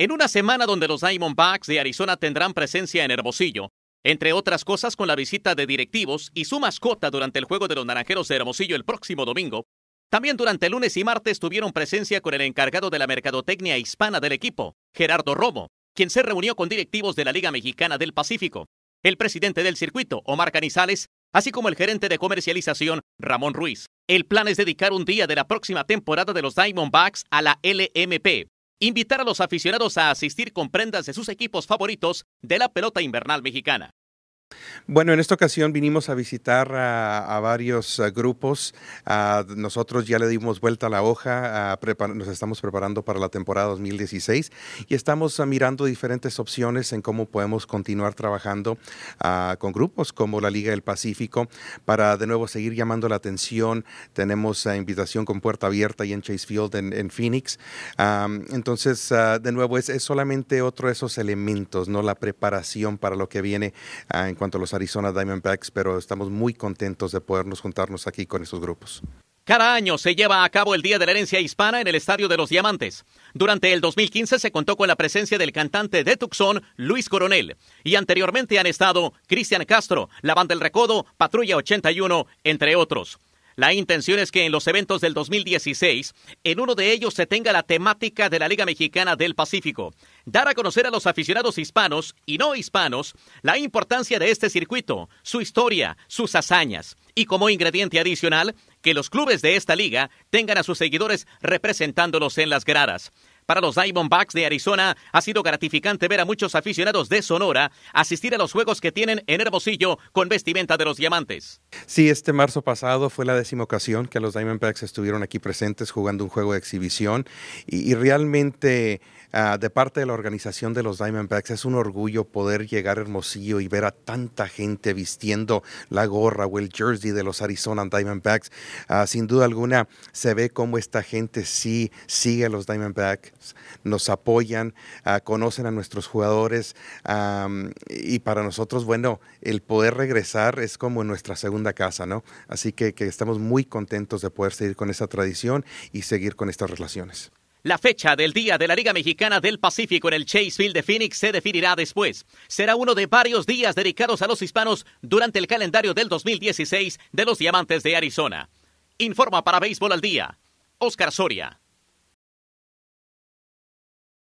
En una semana donde los Diamondbacks de Arizona tendrán presencia en Hermosillo, entre otras cosas con la visita de directivos y su mascota durante el juego de los Naranjeros de Hermosillo el próximo domingo, también durante lunes y martes tuvieron presencia con el encargado de la mercadotecnia hispana del equipo, Gerardo Romo, quien se reunió con directivos de la Liga Mexicana del Pacífico, el presidente del circuito, Omar Canizales, así como el gerente de comercialización, Ramón Ruiz. El plan es dedicar un día de la próxima temporada de los Diamondbacks a la LMP, Invitar a los aficionados a asistir con prendas de sus equipos favoritos de la pelota invernal mexicana. Bueno, en esta ocasión vinimos a visitar a, varios eh, grupos. Ah, nosotros ya le dimos vuelta a la hoja, nos estamos preparando para la temporada 2016 y estamos ah, mirando diferentes opciones en cómo podemos continuar trabajando ah, con grupos como la Liga del Pacífico para de nuevo seguir llamando la atención. Tenemos invitación con puerta abierta y en Chase Field en, Phoenix. entonces, de nuevo, es, solamente otro de esos elementos, ¿no? La preparación para lo que viene en cuanto a los Arizona Diamondbacks, pero estamos muy contentos de podernos juntarnos aquí con esos grupos. Cada año se lleva a cabo el Día de la Herencia Hispana en el Estadio de los Diamantes. Durante el 2015 se contó con la presencia del cantante de Tucson, Luis Coronel, y anteriormente han estado Cristian Castro, la banda del Recodo, Patrulla 81, entre otros. La intención es que en los eventos del 2016, en uno de ellos se tenga la temática de la Liga Mexicana del Pacífico, dar a conocer a los aficionados hispanos y no hispanos la importancia de este circuito, su historia, sus hazañas y como ingrediente adicional, que los clubes de esta liga tengan a sus seguidores representándolos en las gradas para los Diamondbacks de Arizona, ha sido gratificante ver a muchos aficionados de Sonora asistir a los juegos que tienen en Hermosillo con vestimenta de los diamantes. Sí, este marzo pasado fue la décima ocasión que los Diamondbacks estuvieron aquí presentes jugando un juego de exhibición y, realmente ah, de parte de la organización de los Diamondbacks es un orgullo poder llegar a Hermosillo y ver a tanta gente vistiendo la gorra o el jersey de los Arizona Diamondbacks. Ah, sin duda alguna se ve cómo esta gente sí sigue a los Diamondbacks nos apoyan, ah, conocen a nuestros jugadores y para nosotros, bueno, el poder regresar es como nuestra segunda casa, ¿no? Así que, que estamos muy contentos de poder seguir con esa tradición y seguir con estas relaciones. La fecha del Día de la Liga Mexicana del Pacífico en el Chase Field de Phoenix se definirá después. Será uno de varios días dedicados a los hispanos durante el calendario del 2016 de los Diamantes de Arizona. Informa para Béisbol al Día, Oscar Soria.